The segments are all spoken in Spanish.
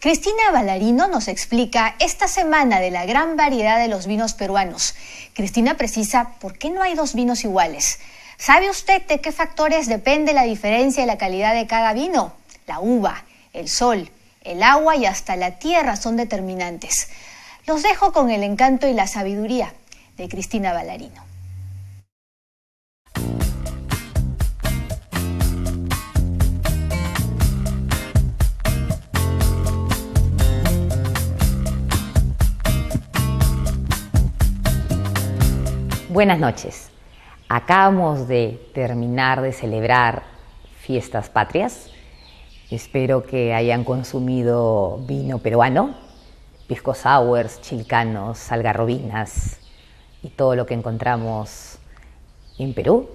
Cristina Valarino nos explica esta semana de la gran variedad de los vinos peruanos. Cristina precisa por qué no hay dos vinos iguales. ¿Sabe usted de qué factores depende la diferencia y la calidad de cada vino? La uva, el sol, el agua y hasta la tierra son determinantes. Los dejo con el encanto y la sabiduría de Cristina Valarino. Buenas noches. Acabamos de terminar de celebrar fiestas patrias. Espero que hayan consumido vino peruano, pisco sours, chilcanos, algarrobinas y todo lo que encontramos en Perú.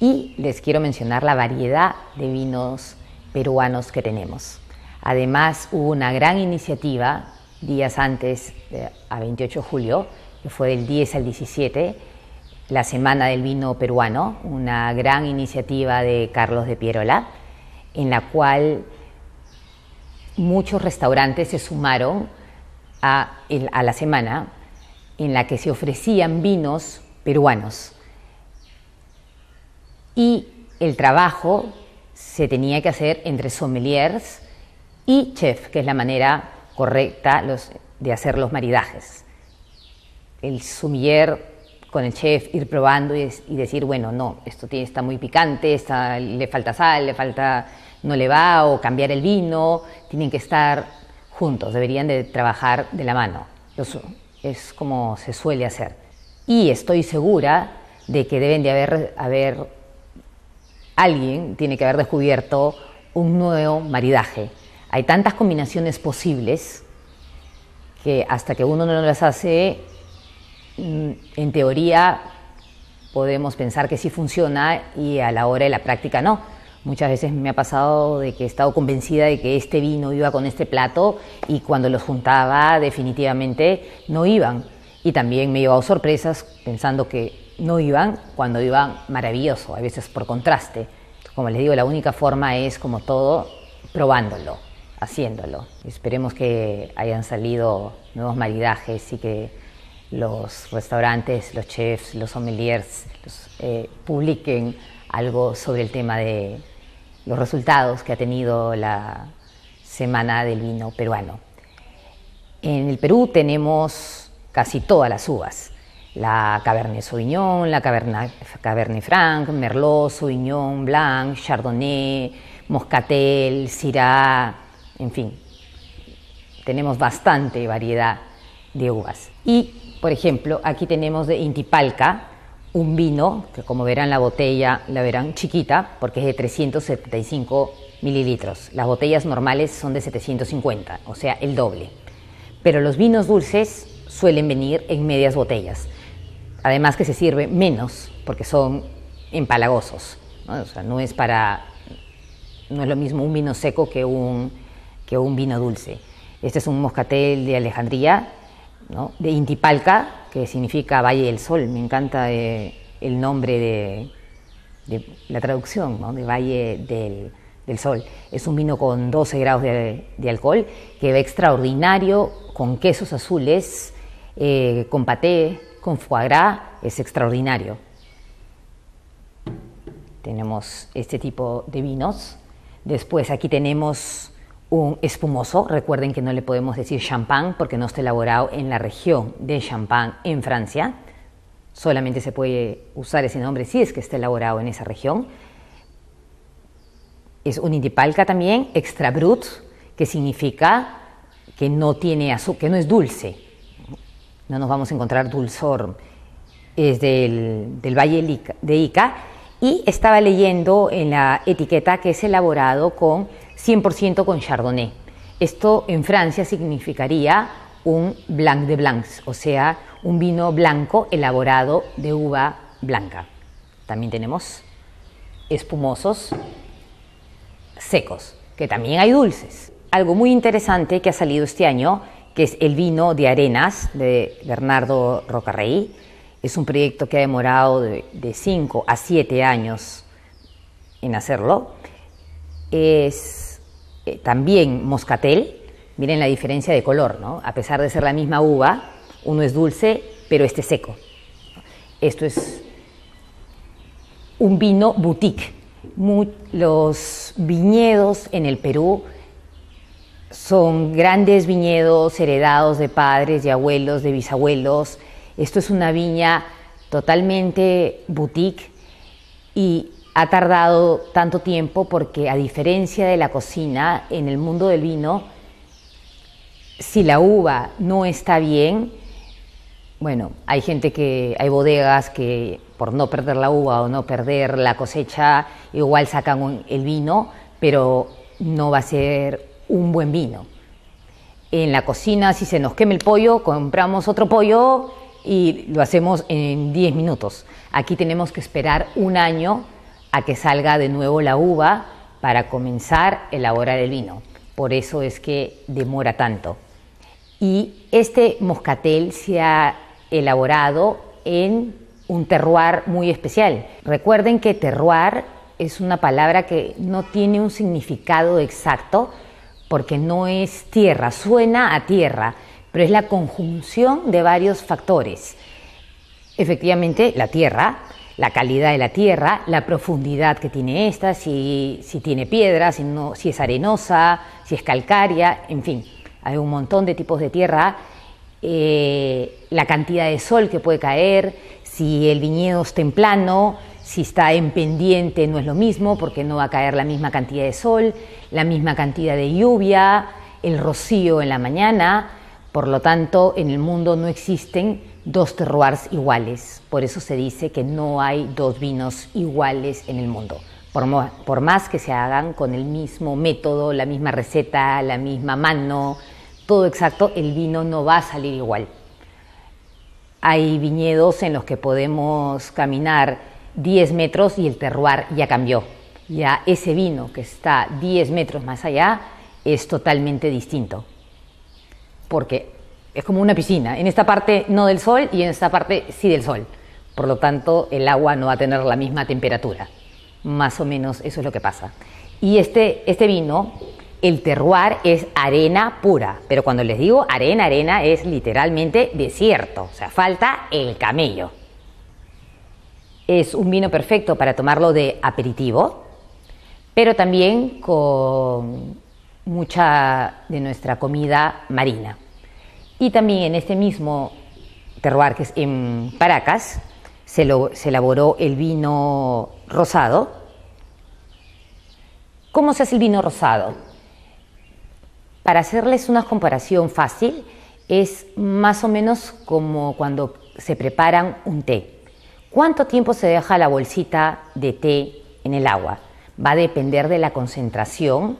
Y les quiero mencionar la variedad de vinos peruanos que tenemos. Además, hubo una gran iniciativa días antes, eh, a 28 de julio, que fue del 10 al 17, la Semana del Vino Peruano, una gran iniciativa de Carlos de Pierola, en la cual muchos restaurantes se sumaron a, la semana en la que se ofrecían vinos peruanos. Y el trabajo se tenía que hacer entre sommeliers y chef, que es la manera correcta de hacer los maridajes el sumiller con el chef, ir probando y, decir, bueno, no, esto está muy picante, está, le falta sal, le falta, no le va, o cambiar el vino, tienen que estar juntos, deberían de trabajar de la mano. Eso es como se suele hacer. Y estoy segura de que deben de haber, haber alguien tiene que haber descubierto un nuevo maridaje. Hay tantas combinaciones posibles que hasta que uno no las hace Mm, en teoría podemos pensar que sí funciona y a la hora de la práctica no. Muchas veces me ha pasado de que he estado convencida de que este vino iba con este plato y cuando los juntaba definitivamente no iban. Y también me he llevado sorpresas pensando que no iban, cuando iban maravilloso, a veces por contraste. Como les digo, la única forma es, como todo, probándolo, haciéndolo. Esperemos que hayan salido nuevos maridajes y que los restaurantes, los chefs, los sommeliers eh, publiquen algo sobre el tema de los resultados que ha tenido la Semana del Vino Peruano. En el Perú tenemos casi todas las uvas, la Cabernet Sauvignon, la Cabernet Franc, Merlot, Sauvignon Blanc, Chardonnay, Moscatel, Syrah, en fin, tenemos bastante variedad de uvas. Y por ejemplo, aquí tenemos de Intipalca un vino, que como verán la botella, la verán chiquita, porque es de 375 mililitros. Las botellas normales son de 750, o sea, el doble. Pero los vinos dulces suelen venir en medias botellas. Además que se sirve menos, porque son empalagosos. ¿no? O sea, no es para... No es lo mismo un vino seco que un, que un vino dulce. Este es un moscatel de Alejandría, de Intipalca, que significa Valle del Sol. Me encanta eh, el nombre de, la traducción, de Valle del, Sol. Es un vino con 12 grados de, alcohol, que va extraordinario con quesos azules, eh, con paté, con foie gras, es extraordinario. Tenemos este tipo de vinos. Después aquí tenemos un espumoso. Recuerden que no le podemos decir champán porque no está elaborado en la región de champán en Francia. Solamente se puede usar ese nombre si es que está elaborado en esa región. Es un indipalca también, extra brut, que significa que no tiene azúcar, que no es dulce. No nos vamos a encontrar dulzor. Es del, del Valle de Ica. Y estaba leyendo en la etiqueta que es elaborado con 100% con Chardonnay. Esto en Francia significaría un blanc de blancs, o sea, un vino blanco elaborado de uva blanca. También tenemos espumosos secos, que también hay dulces. Algo muy interesante que ha salido este año, que es el vino de Arenas de Bernardo Rocarrey. Es un proyecto que ha demorado de 5 a 7 años en hacerlo. Es también moscatel, miren la diferencia de color, ¿no? A pesar de ser la misma uva, uno es dulce, pero este seco. Esto es un vino boutique. los viñedos en el Perú son grandes viñedos heredados de padres, de abuelos, de bisabuelos. Esto es una viña totalmente boutique y ha tardado tanto tiempo porque a diferencia de la cocina, en el mundo del vino, si la uva no está bien, bueno, hay gente que, hay bodegas que por no perder la uva o no perder la cosecha, igual sacan el vino, pero no va a ser un buen vino. En la cocina, si se nos quema el pollo, compramos otro pollo y lo hacemos en 10 minutos. Aquí tenemos que esperar un año a que salga de nuevo la uva para comenzar a elaborar el vino. Por eso es que demora tanto. Y este moscatel se ha elaborado en un terroir muy especial. Recuerden que terroir es una palabra que no tiene un significado exacto porque no es tierra, suena a tierra, pero es la conjunción de varios factores. Efectivamente, la tierra, la calidad de la tierra, la profundidad que tiene esta, si, tiene piedra, si, no, si es arenosa, si es calcárea, en fin, hay un montón de tipos de tierra, eh, la cantidad de sol que puede caer, si el viñedo está en plano, si está en pendiente no es lo mismo porque no va a caer la misma cantidad de sol, la misma cantidad de lluvia, el rocío en la mañana, por lo tanto en el mundo no existen dos terroirs iguales. Por eso se dice que no hay dos vinos iguales en el mundo. Por, más que se hagan con el mismo método, la misma receta, la misma mano, todo exacto, el vino no va a salir igual. Hay viñedos en los que podemos caminar 10 metros y el terroir ya cambió. Ya ese vino que está 10 metros más allá es totalmente distinto, porque es como una piscina. En esta parte no del sol y en esta parte sí del sol. Por lo tanto, el agua no va a tener la misma temperatura. Más o menos eso es lo que pasa. Y este, este vino, el terroir es arena pura. Pero cuando les digo arena, arena es literalmente desierto. O sea, falta el camello. Es un vino perfecto para tomarlo de aperitivo, pero también con mucha de nuestra comida marina. Y también en este mismo terroir, que es en Paracas, se, se elaboró el vino rosado. ¿Cómo se hace el vino rosado? Para hacerles una comparación fácil, es más o menos como cuando se preparan un té. ¿Cuánto tiempo se deja la bolsita de té en el agua? Va a depender de la concentración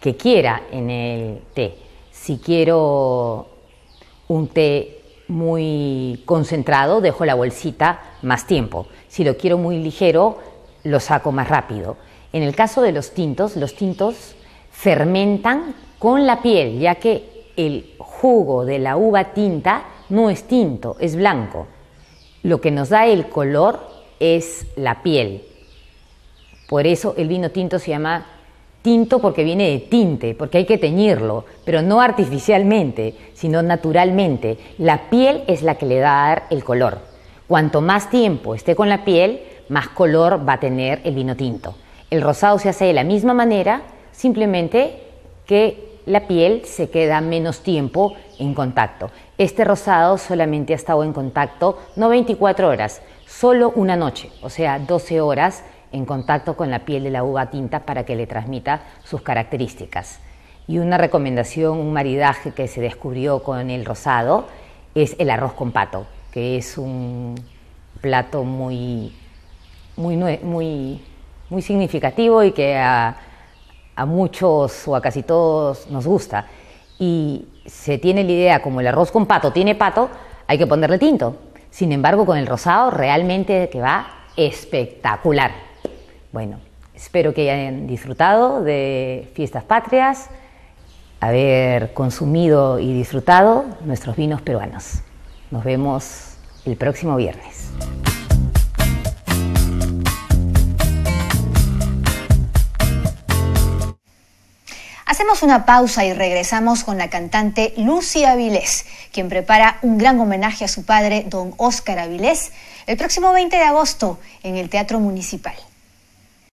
que quiera en el té. Si quiero un té muy concentrado, dejo la bolsita más tiempo. Si lo quiero muy ligero, lo saco más rápido. En el caso de los tintos, los tintos fermentan con la piel, ya que el jugo de la uva tinta no es tinto, es blanco. Lo que nos da el color es la piel. Por eso el vino tinto se llama tinto porque viene de tinte, porque hay que teñirlo, pero no artificialmente, sino naturalmente. La piel es la que le da el color. Cuanto más tiempo esté con la piel, más color va a tener el vino tinto. El rosado se hace de la misma manera, simplemente que la piel se queda menos tiempo en contacto. Este rosado solamente ha estado en contacto no 24 horas, solo una noche, o sea, 12 horas en contacto con la piel de la uva tinta para que le transmita sus características. Y una recomendación, un maridaje que se descubrió con el rosado, es el arroz con pato, que es un plato muy, muy, muy, significativo y que a, a muchos o a casi todos nos gusta. Y se tiene la idea, como el arroz con pato tiene pato, hay que ponerle tinto. Sin embargo, con el rosado realmente que va espectacular. Bueno, espero que hayan disfrutado de Fiestas Patrias, haber consumido y disfrutado nuestros vinos peruanos. Nos vemos el próximo viernes. Hacemos una pausa y regresamos con la cantante Lucy Avilés, quien prepara un gran homenaje a su padre, don Óscar Avilés, el próximo 20 de agosto en el Teatro Municipal.